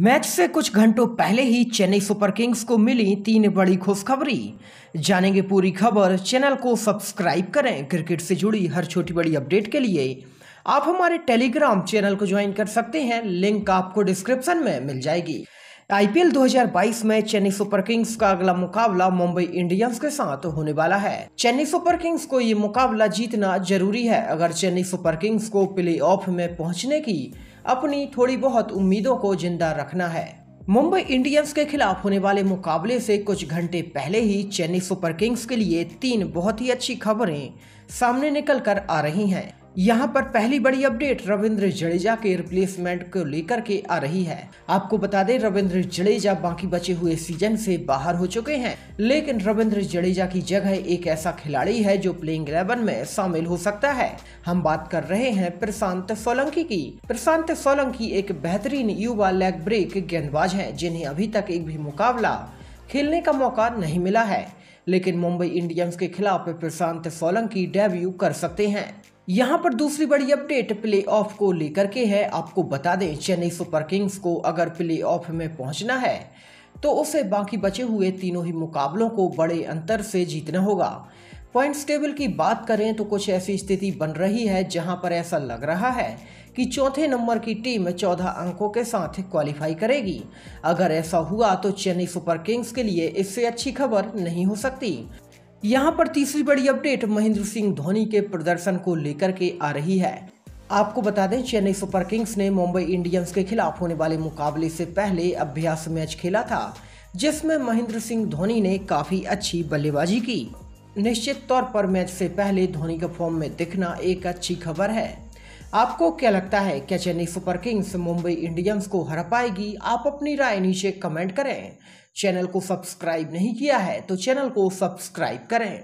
match से कुछ घंटों पहले ही चेन्नई सुपर किंग्स को मिली तीन बड़ी खुशखबरी जानेंगे पूरी खबर चैनल को सब्सक्राइब करें क्रिकेट से जुड़ी हर छोटी बड़ी अपडेट के लिए आप हमारे टेलीग्राम चैनल को ज्वाइन कर सकते हैं लिंक आपको डिस्क्रिप्शन में मिल जाएगी आईपीएल 2022 में चेन्नई सुपर किंग्स का अगला मुकाबला मुंबई इंडियंस के साथ होने वाला है चेन्नई सुपर किंग्स को ये मुकाबला जीतना जरूरी है अगर चेन्नई सुपर किंग्स को प्ले ऑफ में पहुंचने की अपनी थोड़ी बहुत उम्मीदों को जिंदा रखना है मुंबई इंडियंस के खिलाफ होने वाले मुकाबले से कुछ घंटे पहले ही चेन्नई सुपर किंग्स के लिए तीन बहुत ही अच्छी खबरें सामने निकल कर आ रही हैं यहाँ पर पहली बड़ी अपडेट रविंद्र जडेजा के रिप्लेसमेंट को लेकर के आ रही है आपको बता दें रविंद्र जडेजा बाकी बचे हुए सीजन से बाहर हो चुके हैं लेकिन रविंद्र जडेजा की जगह एक ऐसा खिलाड़ी है जो प्लेइंग इलेवन में शामिल हो सकता है हम बात कर रहे हैं प्रशांत सोलंकी की प्रशांत सोलंकी एक बेहतरीन युवा लेग ब्रेक गेंदबाज है जिन्हें अभी तक एक भी मुकाबला खेलने का मौका नहीं मिला है लेकिन मुंबई इंडियंस के खिलाफ प्रशांत सोलंकी डेब्यू कर सकते हैं यहाँ पर दूसरी बड़ी अपडेट प्ले ऑफ को लेकर के है आपको बता दें चेन्नई सुपर किंग्स को अगर प्ले ऑफ में पहुँचना है तो उसे बाकी बचे हुए तीनों ही मुकाबलों को बड़े अंतर से जीतना होगा पॉइंट्स टेबल की बात करें तो कुछ ऐसी स्थिति बन रही है जहां पर ऐसा लग रहा है कि चौथे नंबर की टीम 14 अंकों के साथ क्वालिफाई करेगी अगर ऐसा हुआ तो चेन्नई सुपर किंग्स के लिए इससे अच्छी खबर नहीं हो सकती यहां पर तीसरी बड़ी अपडेट महेंद्र सिंह धोनी के प्रदर्शन को लेकर के आ रही है आपको बता दें चेन्नई सुपर किंग्स ने मुंबई इंडियंस के खिलाफ होने वाले मुकाबले से पहले अभ्यास मैच खेला था जिसमें महेंद्र सिंह धोनी ने काफ़ी अच्छी बल्लेबाजी की निश्चित तौर पर मैच से पहले धोनी का फॉर्म में दिखना एक अच्छी खबर है आपको क्या लगता है क्या Chennai Super Kings Mumbai Indians को हरा पाएगी आप अपनी राय नीचे कमेंट करें चैनल को सब्सक्राइब नहीं किया है तो चैनल को सब्सक्राइब करें